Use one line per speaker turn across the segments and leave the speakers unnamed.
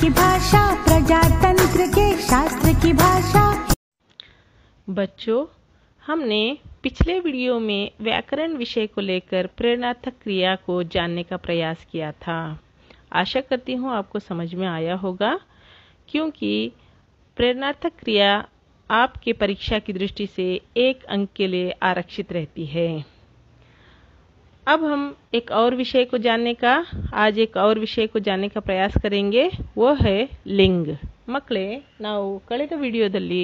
की भाषा प्रजातंत्र के शास्त्र की भाषा बच्चों हमने पिछले वीडियो में व्याकरण विषय को लेकर प्रेरणार्थक क्रिया को जानने का प्रयास किया था आशा करती हूँ आपको समझ में आया होगा क्योंकि प्रेरणार्थक क्रिया आपके परीक्षा की दृष्टि से एक अंक के लिए आरक्षित रहती है अब हम एक और विषय को जानने का आज एक और ವಿಷಯ जानने का ಪ್ರಯಾಸ करेंगे वो है ಲಿಂಗ್ ಮಕ್ಕಳೇ ನಾವು ಕಳೆದ ವಿಡಿಯೋದಲ್ಲಿ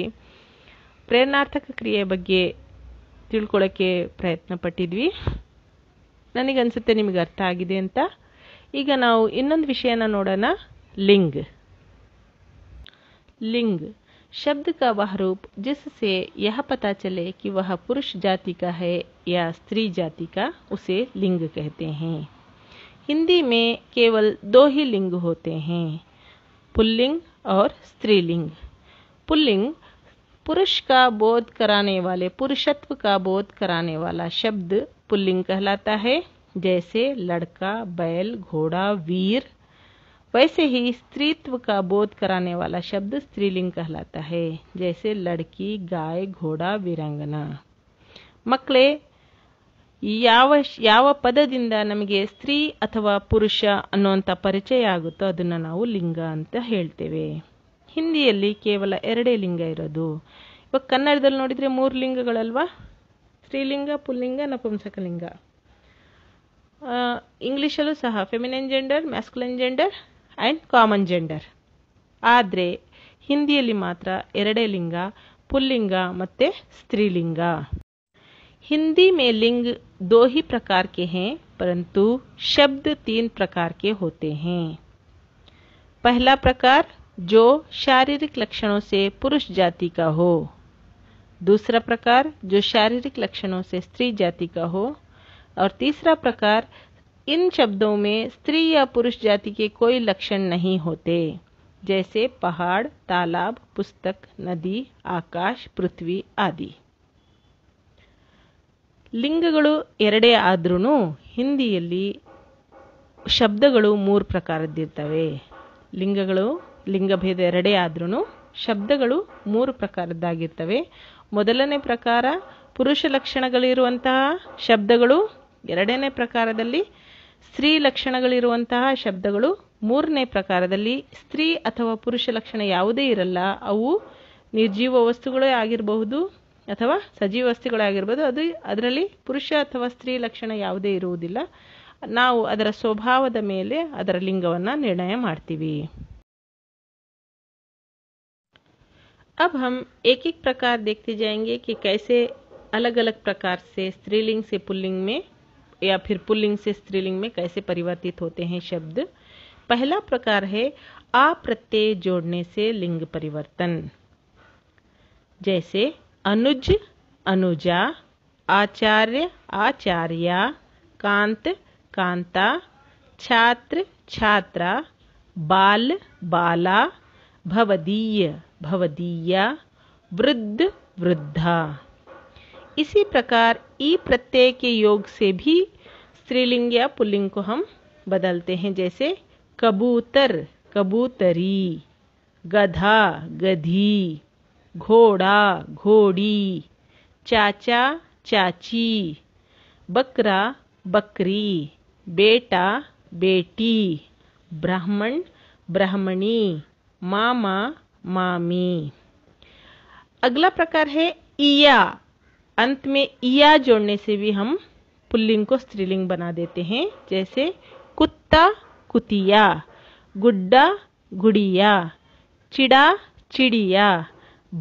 ಪ್ರೇರಣಾರ್ಥಕ ಕ್ರಿಯೆ ಬಗ್ಗೆ ತಿಳ್ಕೊಳ್ಳೋಕ್ಕೆ ಪ್ರಯತ್ನ ಪಟ್ಟಿದ್ವಿ ನನಗನ್ಸುತ್ತೆ ನಿಮಗೆ ಅರ್ಥ ಆಗಿದೆ ಅಂತ ಈಗ ನಾವು ಇನ್ನೊಂದು ವಿಷಯನ ನೋಡೋಣ ಲಿಂಗ್ ಲಿಂಗ್ शब्द का वह रूप जिससे यह पता चले कि वह पुरुष जाति का है या स्त्री जाति का उसे लिंग कहते हैं हिंदी में केवल दो ही लिंग होते हैं पुल्लिंग और स्त्रीलिंग पुल्लिंग पुरुष का बोध कराने वाले पुरुषत्व का बोध कराने वाला शब्द पुल्लिंग कहलाता है जैसे लड़का बैल घोड़ा वीर वैसे ही स्त्रीत्व का बोध कराने वाला शब्द स्त्रीलिंग कहलाता है जैसे लड़की गाय घोड़ा ಮಕ್ಕಳೇ ಯಾವ ಯಾವ ಪದದಿಂದ ನಮಗೆ ಸ್ತ್ರೀ ಅಥವಾ ಪುರುಷ ಅನ್ನುವಂಥ ಪರಿಚಯ ಆಗುತ್ತೋ ಅದನ್ನು ನಾವು ಲಿಂಗ ಅಂತ ಹೇಳ್ತೇವೆ ಹಿಂದಿಯಲ್ಲಿ ಕೇವಲ ಎರಡೇ ಲಿಂಗ ಇರೋದು ಇವಾಗ ಕನ್ನಡದಲ್ಲಿ ನೋಡಿದರೆ ಮೂರು ಲಿಂಗಗಳಲ್ವಾ ಸ್ತ್ರೀಲಿಂಗ ಪುಲ್ಲಿಂಗ ನಪುಂಸಕಲಿಂಗ ಇಂಗ್ಲೀಷಲ್ಲೂ ಸಹ feminine gender masculine gender and common gender ಆದರೆ ಹಿಂದಿಯಲ್ಲಿ ಮಾತ್ರ ಎರಡೇ ಲಿಂಗ पुल्लिंग मत्ते स्त्रीलिंग हिंदी में लिंग दो ही प्रकार के हैं परंतु शब्द तीन प्रकार के होते हैं पहला प्रकार जो शारीरिक लक्षणों से पुरुष जाति का हो दूसरा प्रकार जो शारीरिक लक्षणों से स्त्री जाति का हो और तीसरा प्रकार इन शब्दों में स्त्री या पुरुष जाति के कोई लक्षण नहीं होते जैसे पहाड़ तालाब पुस्तक नदी आकाश ಪೃಥ್ವಿ ಆದಿ ಲಿಂಗಗಳು ಎರಡೇ ಆದ್ರೂ ಹಿಂದಿಯಲ್ಲಿ ಶಬ್ದಗಳು ಮೂರು ಪ್ರಕಾರದ್ದಿರ್ತವೆ ಲಿಂಗಗಳು ಲಿಂಗಭೇದ ಎರಡೇ ಆದ್ರೂ ಶಬ್ದಗಳು ಮೂರು ಪ್ರಕಾರದ್ದಾಗಿರ್ತವೆ ಮೊದಲನೇ ಪ್ರಕಾರ ಪುರುಷ ಲಕ್ಷಣಗಳಿರುವಂತಹ ಶಬ್ದಗಳು ಎರಡನೇ ಪ್ರಕಾರದಲ್ಲಿ ಸ್ತ್ರೀ ಲಕ್ಷಣಗಳಿರುವಂತಹ ಶಬ್ದಗಳು ಮೂರನೇ ಪ್ರಕಾರದಲ್ಲಿ ಸ್ತ್ರೀ ಅಥವಾ ಪುರುಷ ಲಕ್ಷಣ ಯಾವುದೇ ಇರಲ್ಲ ಅವು ನಿರ್ಜೀವ ವಸ್ತುಗಳೇ ಆಗಿರಬಹುದು ಅಥವಾ ಸಜೀವ ವಸ್ತುಗಳೇ ಆಗಿರ್ಬೋದು ಅದು ಅದರಲ್ಲಿ ಪುರುಷ ಅಥವಾ ಸ್ತ್ರೀ ಲಕ್ಷಣ ಯಾವುದೇ ಇರುವುದಿಲ್ಲ ನಾವು ಅದರ ಸ್ವಭಾವದ ಮೇಲೆ ಅದರ ಲಿಂಗವನ್ನು ನಿರ್ಣಯ ಮಾಡ್ತೀವಿ अब हम एक एक प्रकार देखते जाएंगे कि कैसे अलग अलग प्रकार से स्त्रीलिंग से पुल्लिंग या फिर पुल्लिंग से स्त्रीलिंग में कैसे परिवर्तित होते हैं शब्द पहला प्रकार है अप्रत्यय जोड़ने से लिंग परिवर्तन जैसे अनुज अनुजा आचार्य आचार्या कांत कांता छात्र छात्रा बाल बाला भवदीय भवदीया वृद्ध वृद्धा इसी प्रकार ई प्रत्यय के योग से भी स्त्रीलिंग या पुल्लिंग को हम बदलते हैं जैसे कबूतर कबूतरी गधा गधी घोड़ा घोड़ी चाचा चाची बकरा बकरी बेटा बेटी ब्राह्मण ब्राह्मणी मामा मामी अगला प्रकार है इया अंत में ईया जोड़ने से भी हम पुल्लिंग को स्त्रीलिंग बना देते हैं जैसे कुत्ता कुतिया गुड्डा गुड़िया चिड़ा चिड़िया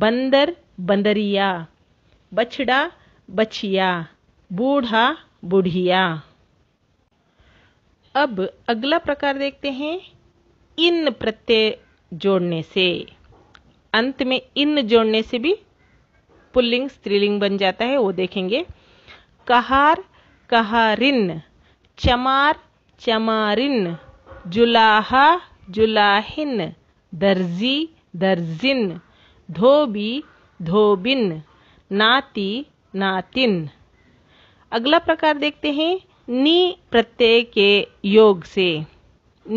बंदर बंदरिया बछड़ा बछिया बूढ़ा बूढ़िया अब अगला प्रकार देखते हैं इन प्रत्यय जोड़ने से अंत में इन जोड़ने से भी पुल्लिंग स्त्रीलिंग बन जाता है वो देखेंगे कहार कहारिन चमार चमारिन जुलाहा जुलाहिन दर्जी दर्जिन धोबी धोबिन नाती नातिन अगला प्रकार देखते हैं नी प्रत्यय के योग से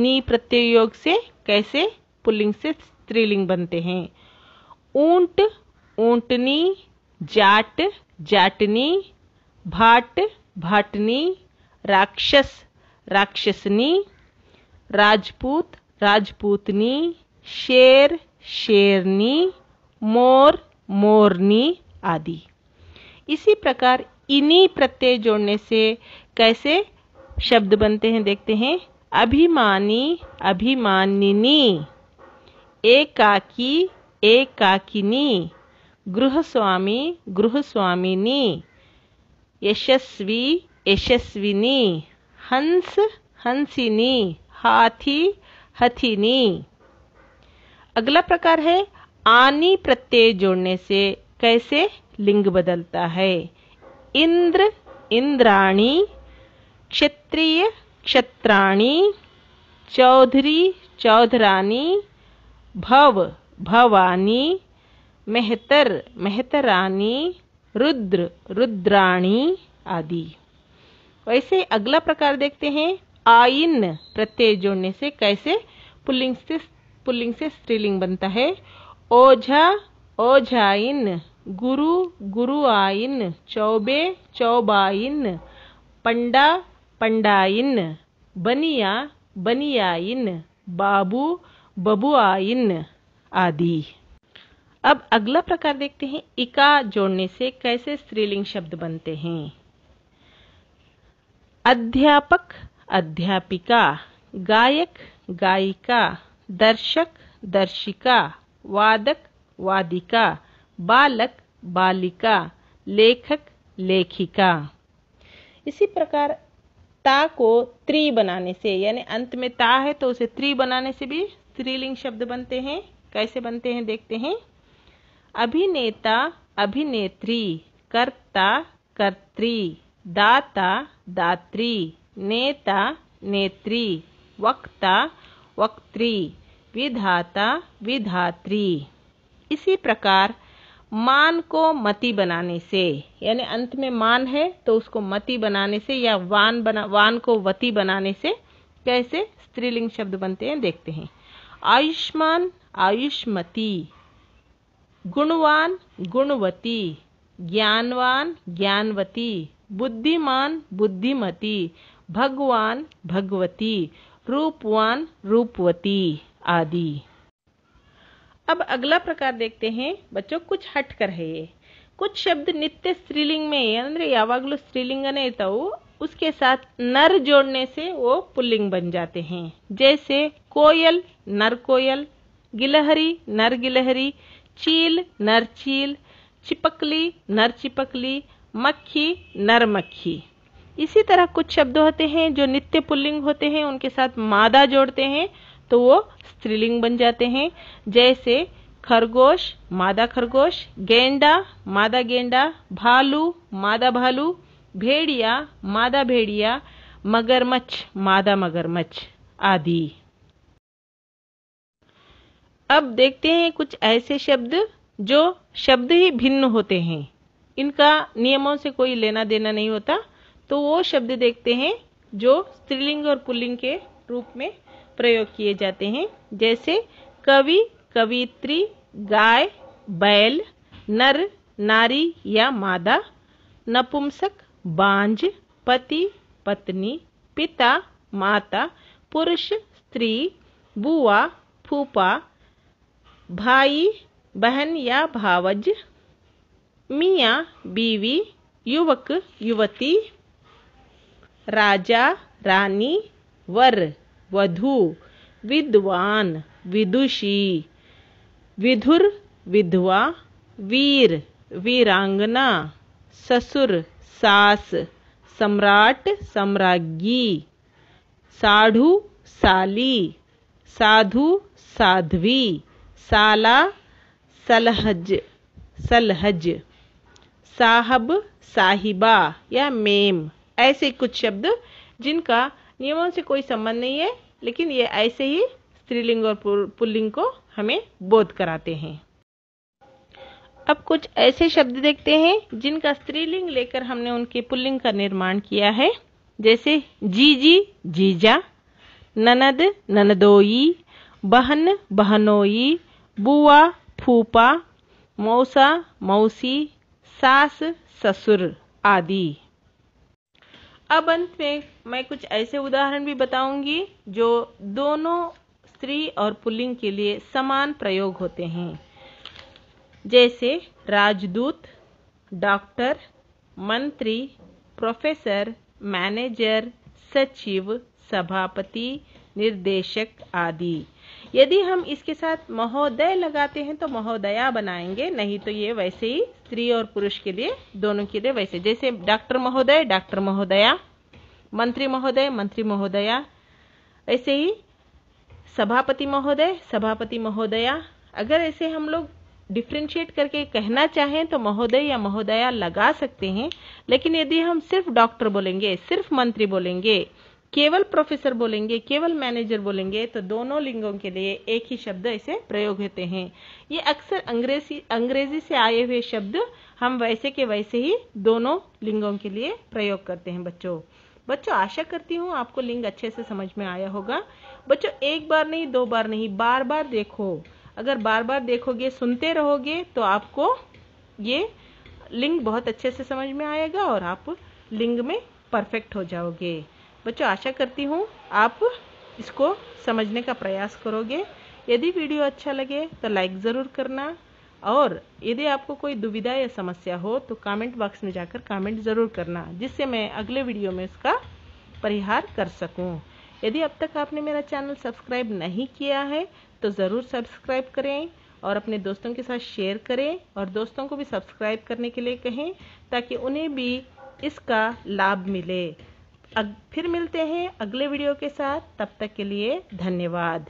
नी प्रत्यय योग से कैसे पुल्लिंग से स्त्रीलिंग बनते हैं ऊंट ऊटनी जाट जाटनी भाट भाटनी राक्षस राक्षसनी राजपूत राजपूतनी शेर शेरनी मोर मोरनी आदि इसी प्रकार इन्हीं प्रत्यय जोड़ने से कैसे शब्द बनते हैं देखते हैं अभिमानी अभिमानिनी एकाकी एकाकिनी गृहस्वामी गृहस्वामिनी यशस्वी यशस्विनी हंस हंसिनी हाथी हथिनी अगला प्रकार है आनी प्रत्यय जोड़ने से कैसे लिंग बदलता है इंद्र इंद्राणी क्षत्रिय क्षत्राणी चौधरी चौधरानी भव भवानी मेहतर मेहतरानी रुद्र रुद्राणी आदि वैसे अगला प्रकार देखते हैं आइन प्रत्यय जोड़ने से कैसे पुल्लिंग से पुल्लिंग से स्त्रीलिंग बनता है ओझा ओझाइन गुरु गुरु आइन चौबे चौबाइन पंडा पंडाइन बनिया बनियाइन बाबू बबुआइन आदि अब अगला प्रकार देखते हैं इका जोड़ने से कैसे स्त्रीलिंग शब्द बनते हैं अध्यापक अध्यापिका गायक गायिका दर्शक दर्शिका वादक वादिका बालक बालिका लेखक लेखिका इसी प्रकार ता को त्री बनाने से यानी अंत में ता है तो उसे त्री बनाने से भी स्त्रीलिंग शब्द बनते हैं कैसे बनते हैं देखते हैं अभिनेता अभिनेत्री कर्ता कर्त्री दाता दात्री नेता नेत्री वक्ता वक्त्री विधाता विधात्री इसी प्रकार मान को मति बनाने से यानी अंत में मान है तो उसको मति बनाने से या वान बना वान को वती बनाने से कैसे स्त्रीलिंग शब्द बनते हैं देखते हैं आयुष्मान आयुष्मती गुणवान गुणवती ज्ञानवान ज्ञानवती बुद्धिमान बुद्धिमती भगवान भगवती रूपवान रूपवती आदि अब अगला प्रकार देखते हैं बच्चों कुछ हट कर है ये कुछ शब्द नित्य स्त्रीलिंग ಮೇ ಅಂದರೆ ಯಾವಾಗಲೂ ಸ್ತ್ರೀಲಿಂಗನೇ ಇರ್ತಾವು उसके साथ नर जोड़ने से वो पुल्लिंग बन जाते हैं जैसे कोयल नर कोयल गिलहरी नर गिलहरी चील नर चील चिपकली नर चिपकली मक्खी नर मक्खी इसी तरह कुछ शब्द होते हैं जो नित्य पुल्लिंग होते हैं उनके साथ मादा जोड़ते हैं तो वो स्त्रीलिंग बन जाते हैं जैसे खरगोश मादा खरगोश गेंडा मादा गेंडा भालू मादा भालू भेड़िया मादा भेड़िया मगरमच्छ मादा मगरमच्छ आदि अब देखते हैं कुछ ऐसे शब्द जो शब्द ही भिन्न होते हैं इनका नियमों से कोई लेना देना नहीं होता तो वो शब्द देखते हैं जो स्त्रीलिंग और पुल्लिंग के रूप में प्रयोग किए जाते हैं जैसे कवि कवित्री गाय बैल नर नारी या मादा नपुंसक बांझ पति पत्नी पिता माता पुरुष स्त्री बुआ फूफा भाई बहन या भावज मियाँ बीवी युवक युवती राजा रानी वर वधु विद्वान विदुषी विधुर विधवा वीर वीरांगना ससुर सास सम्राट सम्राज्ञी साढ़ु साली साधु साध्वी साला सलहज सलहज साहब साहिबा या मेम ऐसे कुछ शब्द जिनका नियमों से कोई संबंध नहीं है लेकिन ये ऐसे ही स्त्रीलिंग और पुल्लिंग को हमें बोध कराते हैं अब कुछ ऐसे शब्द देखते हैं जिनका स्त्रीलिंग लेकर हमने उनके पुल्लिंग का निर्माण किया है जैसे जीजी जीजा ननद ननदोई बहन बहनोई बुआ फूफा मौसा मौसी सास ससुर आदि अब अंत में मैं कुछ ऐसे उदाहरण भी बताऊंगी जो दोनों स्त्री और पुल्लिंग के लिए समान प्रयोग होते हैं जैसे राजदूत डॉक्टर मंत्री प्रोफेसर मैनेजर सचिव सभापति निर्देशक आदि यदि हम इसके साथ महोदय लगाते हैं तो महोदया बनाएंगे नहीं तो ये वैसे ही स्त्री और पुरुष के लिए दोनों के लिए वैसे जैसे डॉक्टर महोदय डॉक्टर महोदया मंत्री महोदय मंत्री महोदया ऐसे ही सभापति महोदय सभापति महोदया अगर ऐसे हम लोग डिफ्रेंशिएट करके कहना चाहें तो महोदय या महोदया लगा सकते हैं लेकिन यदि हम सिर्फ डॉक्टर बोलेंगे सिर्फ मंत्री बोलेंगे केवल प्रोफेसर बोलेंगे केवल मैनेजर बोलेंगे तो दोनों लिंगों के लिए एक ही शब्द ऐसे प्रयोग होते हैं ये अक्सर अंग्रेजी अंग्रेजी से आए हुए शब्द हम वैसे के वैसे ही दोनों लिंगों के लिए प्रयोग करते हैं बच्चों बच्चों आशा करती हूँ आपको लिंग अच्छे से समझ में आया होगा बच्चों एक बार नहीं दो बार नहीं बार बार देखो अगर बार बार देखोगे सुनते रहोगे तो आपको ये लिंग बहुत अच्छे से समझ में आएगा और आप लिंग में परफेक्ट हो जाओगे बच्चों आशा करती हूँ आप इसको समझने का प्रयास करोगे यदि वीडियो अच्छा लगे तो लाइक ज़रूर करना और यदि आपको कोई दुविधा या समस्या हो तो कमेंट बॉक्स में जाकर कमेंट ज़रूर करना जिससे मैं अगले वीडियो में इसका परिहार कर सकूं। यदि अब तक आपने मेरा चैनल सब्सक्राइब नहीं किया है तो ज़रूर सब्सक्राइब करें और अपने दोस्तों के साथ शेयर करें और दोस्तों को भी सब्सक्राइब करने के लिए कहें ताकि उन्हें भी इसका लाभ मिले फिर मिलते हैं अगले वीडियो के साथ तब तक के लिए धन्यवाद